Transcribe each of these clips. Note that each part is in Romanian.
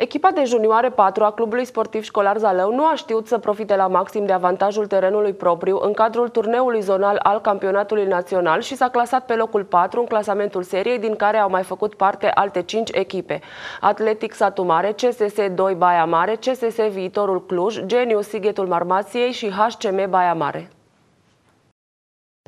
Echipa de junioare 4 a clubului sportiv școlar Zalău nu a știut să profite la maxim de avantajul terenului propriu în cadrul turneului zonal al campionatului național și s-a clasat pe locul 4 în clasamentul seriei din care au mai făcut parte alte 5 echipe. Atletic Satu Mare, CSS 2 Baia Mare, CSS Viitorul Cluj, Geniu Sighetul Marmației și HCM Baia Mare.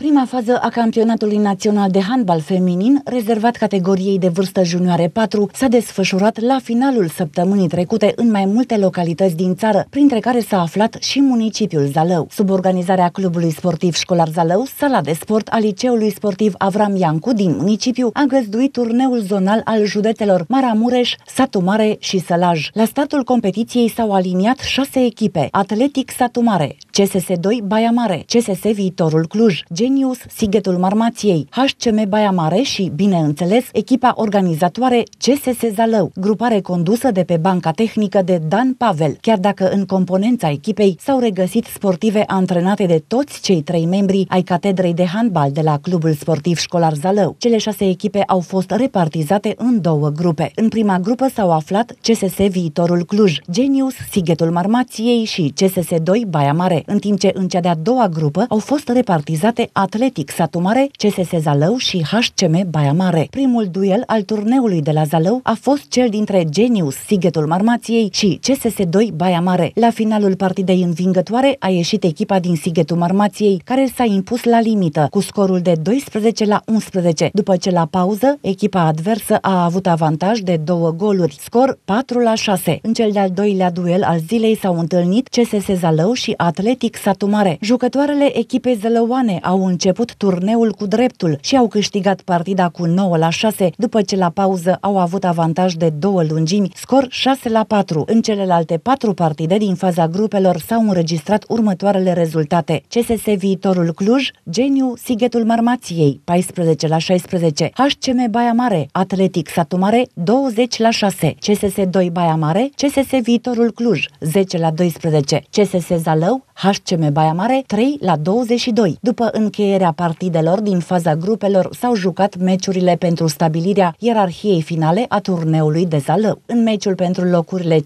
Prima fază a campionatului național de handbal feminin, rezervat categoriei de vârstă junioare 4, s-a desfășurat la finalul săptămânii trecute în mai multe localități din țară, printre care s-a aflat și municipiul Zalău. Sub organizarea Clubului Sportiv Școlar Zalău, sala de sport a Liceului Sportiv Avram Iancu din municipiu a găzduit turneul zonal al județelor Maramureș, Satu Mare și Sălaj. La startul competiției s-au aliniat șase echipe, Atletic Satu Mare, CSS2 Baia Mare, CSS Viitorul Cluj, Genius Sighetul Marmației, HCM Baia Mare și, bineînțeles, echipa organizatoare CSS Zalău, grupare condusă de pe banca tehnică de Dan Pavel, chiar dacă în componența echipei s-au regăsit sportive antrenate de toți cei trei membri ai catedrei de handbal de la Clubul Sportiv Școlar Zalău. Cele șase echipe au fost repartizate în două grupe. În prima grupă s-au aflat CSS Viitorul Cluj, Genius Sighetul Marmației și CSS2 Baia Mare în timp ce în cea de-a doua grupă au fost repartizate Atletic Satu Mare, CSS Zalău și HCM Baia Mare. Primul duel al turneului de la Zalău a fost cel dintre Genius Sighetul Marmației și CSS2 Baia Mare. La finalul partidei învingătoare a ieșit echipa din Sighetul Marmației, care s-a impus la limită cu scorul de 12 la 11, după ce la pauză echipa adversă a avut avantaj de două goluri, scor 4 la 6. În cel de-al doilea duel al zilei s-au întâlnit CSS Zalău și Atletic Atletic Satu Mare. Jucătoarele echipei zălăoane au început turneul cu dreptul și au câștigat partida cu 9 la 6, după ce la pauză au avut avantaj de două lungimi, scor 6 la 4. În celelalte patru partide din faza grupelor s-au înregistrat următoarele rezultate. CSS Viitorul Cluj, Geniu Sighetul Marmației, 14 la 16, HCM Baia Mare, Atletic Satu Mare, 20 la 6, CSS 2 Baia Mare, CSS Viitorul Cluj, 10 la 12, CSS Zalău, HCM Baia Mare 3 la 22. După încheierea partidelor din faza grupelor s-au jucat meciurile pentru stabilirea ierarhiei finale a turneului de zală. În meciul pentru locurile 5-6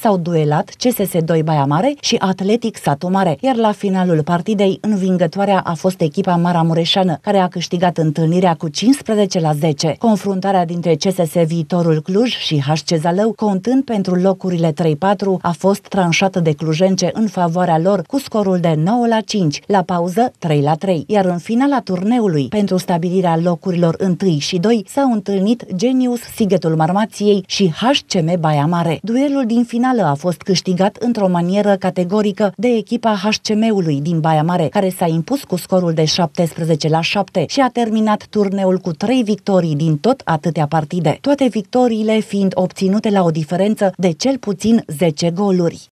s-au duelat CSS2 Baia Mare și Atletic Satu Mare, iar la finalul partidei învingătoarea a fost echipa Maramureșană, care a câștigat întâlnirea cu 15 la 10. Confruntarea dintre CSS Viitorul Cluj și HC Zalău, contând pentru locurile 3-4, a fost tranșată de clujence în favoarea lor lor cu scorul de 9 la 5, la pauză 3 la 3, iar în finala turneului, pentru stabilirea locurilor 1 și 2, s-au întâlnit Genius Sighetul Marmației și HCM Baia Mare. Duelul din finală a fost câștigat într-o manieră categorică de echipa HCM-ului din Baia Mare, care s-a impus cu scorul de 17 la 7 și a terminat turneul cu 3 victorii din tot atâtea partide, toate victoriile fiind obținute la o diferență de cel puțin 10 goluri.